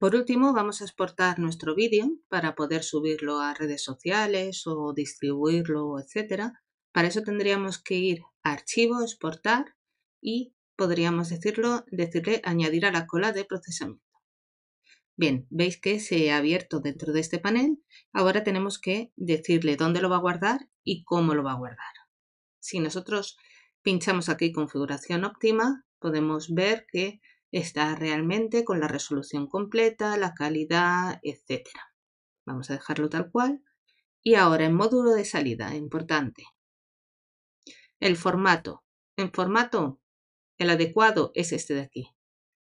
Por último, vamos a exportar nuestro vídeo para poder subirlo a redes sociales o distribuirlo, etc. Para eso tendríamos que ir a Archivo, Exportar y podríamos decirlo, decirle añadir a la cola de procesamiento. Bien, veis que se ha abierto dentro de este panel. Ahora tenemos que decirle dónde lo va a guardar y cómo lo va a guardar. Si nosotros pinchamos aquí configuración óptima, podemos ver que está realmente con la resolución completa, la calidad, etc. Vamos a dejarlo tal cual. Y ahora en módulo de salida, importante. El formato. En formato, el adecuado es este de aquí,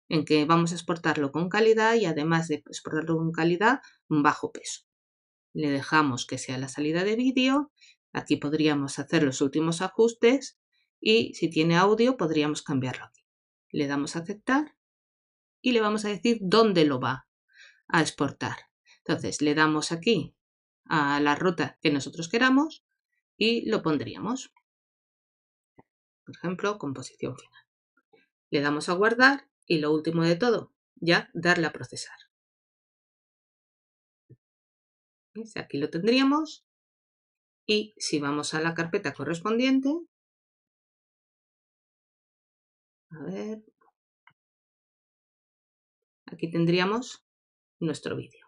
en que vamos a exportarlo con calidad y además de exportarlo con calidad, un bajo peso. Le dejamos que sea la salida de vídeo. Aquí podríamos hacer los últimos ajustes y si tiene audio podríamos cambiarlo aquí. Le damos a aceptar y le vamos a decir dónde lo va a exportar. Entonces le damos aquí a la ruta que nosotros queramos y lo pondríamos. Por ejemplo, composición final. Le damos a guardar y lo último de todo, ya darle a procesar. Aquí lo tendríamos y si vamos a la carpeta correspondiente, a ver. Aquí tendríamos nuestro vídeo.